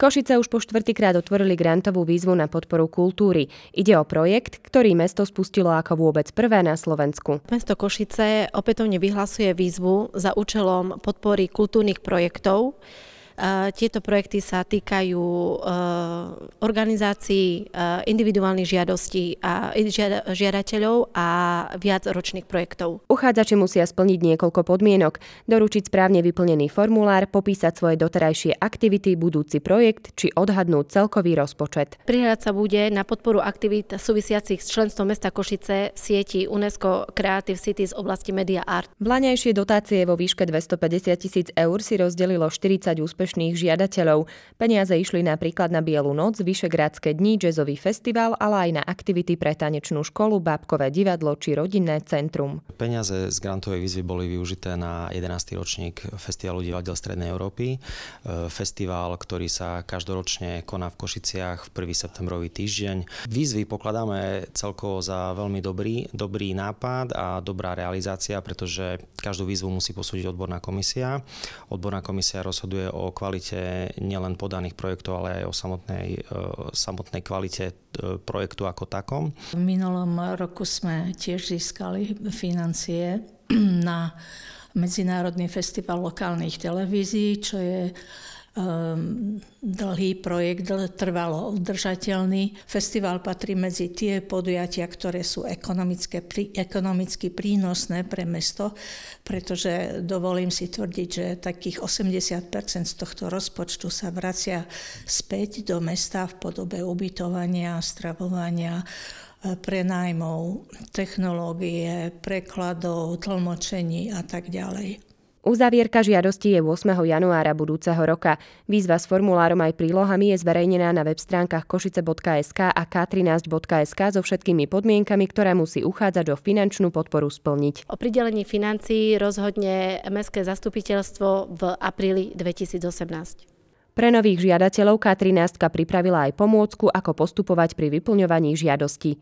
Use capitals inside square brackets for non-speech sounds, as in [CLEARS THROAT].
Košice už po štvrtýkrát otvorili grantovú výzvu na podporu kultúry. Ide o projekt, ktorý mesto spustilo ako vôbec prvé na Slovensku. Mesto Košice opätovne vyhlasuje výzvu za účelom podpory kultúrnych projektov tieto projekty sa týkajú e, organizácií e, individuálnych žiadostí a žiadateľov a viac ročných projektov. Uchádzači musia splniť niekoľko podmienok. Doručiť správne vyplnený formulár, popísať svoje doterajšie aktivity, budúci projekt či odhadnúť celkový rozpočet. Prihľad sa bude na podporu aktivít súvisiacich s členstvom mesta Košice sieti UNESCO Creative City z oblasti Media Art. Vlaňajšie dotácie vo výške 250 tisíc eur si rozdelilo 40 úspešných úspešných žiadateľov. Peniaze išli napríklad na Bielu noc, Vyšegrádske dni, jazzový festival, ale aj na aktivity pre tanečnú školu, bábkové divadlo či rodinné centrum. Peniaze z grantovej výzvy boli využité na 11. ročník Festivalu divadel Strednej Európy. E, festival, ktorý sa každoročne koná v Košiciach v 1. septembrový týždeň. Výzvy pokladáme celkovo za veľmi dobrý, dobrý nápad a dobrá realizácia, pretože každú výzvu musí posúdiť odborná komisia. Odborná komisia rozhoduje o kvalite nielen podaných projektov, ale aj o samotnej, e, samotnej kvalite e, projektu ako takom. V minulom roku sme tiež získali financie [CLEARS THROAT] na Medzinárodný festival lokálnych televízií, čo je um, dlhý projekt, dl- trvalo udržateľný. Festival patrí medzi tie podujatia, ktoré sú ekonomické, prí, ekonomicky prínosné pre mesto, pretože dovolím si tvrdiť, že takých 80 z tohto rozpočtu sa vracia späť do mesta v podobe ubytovania, stravovania, e, prenajmov, technológie, prekladov, tlmočení a tak ďalej. Uzavierka žiadosti je 8. januára budúceho roka. Výzva s formulárom aj prílohami je zverejnená na web stránkach košice.sk a k13.sk so všetkými podmienkami, ktoré musí uchádzať o finančnú podporu splniť. O pridelení financií rozhodne Mestské zastupiteľstvo v apríli 2018. Pre nových žiadateľov K13 pripravila aj pomôcku, ako postupovať pri vyplňovaní žiadosti.